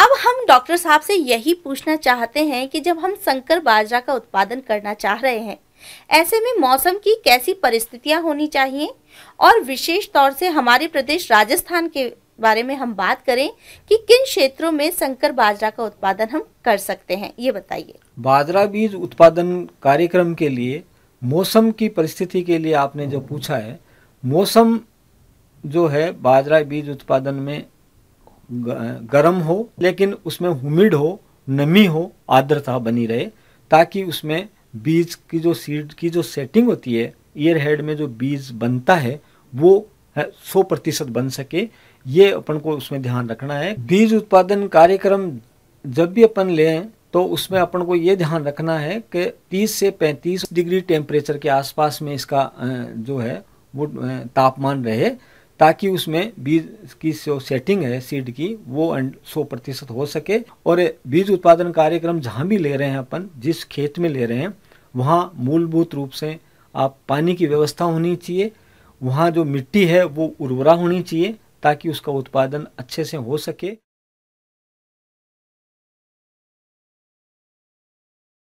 अब हम डॉक्टर साहब से यही पूछना चाहते हैं कि जब हम संकर बाजरा का उत्पादन करना चाह रहे हैं ऐसे में मौसम की कैसी परिस्थितियां होनी चाहिए और विशेष तौर से हमारे प्रदेश राजस्थान के बारे में हम बात करें कि किन क्षेत्रों में संकर बाजरा का उत्पादन हम कर सकते हैं ये बताइए बाजरा बीज उत्पादन कार्यक्रम के लिए मौसम की परिस्थिति के लिए आपने जो पूछा है मौसम जो है बाजरा बीज उत्पादन में गर्म हो लेकिन उसमें हुमिड हो नमी हो आर्द्रता बनी रहे ताकि उसमें बीज की जो सीड की जो सेटिंग होती है ईयर हेड में जो बीज बनता है वो सौ प्रतिशत बन सके ये अपन को उसमें ध्यान रखना है बीज उत्पादन कार्यक्रम जब भी अपन लें तो उसमें अपन को ये ध्यान रखना है कि 30 से 35 डिग्री टेम्परेचर के आसपास में इसका जो है वो तापमान रहे ताकि उसमें बीज की जो सेटिंग है सीड की वो सौ प्रतिशत हो सके और बीज उत्पादन कार्यक्रम जहाँ भी ले रहे हैं अपन जिस खेत में ले रहे हैं वहाँ मूलभूत रूप से आप पानी की व्यवस्था होनी चाहिए वहाँ जो मिट्टी है वो उर्वरा होनी चाहिए ताकि उसका उत्पादन अच्छे से हो सके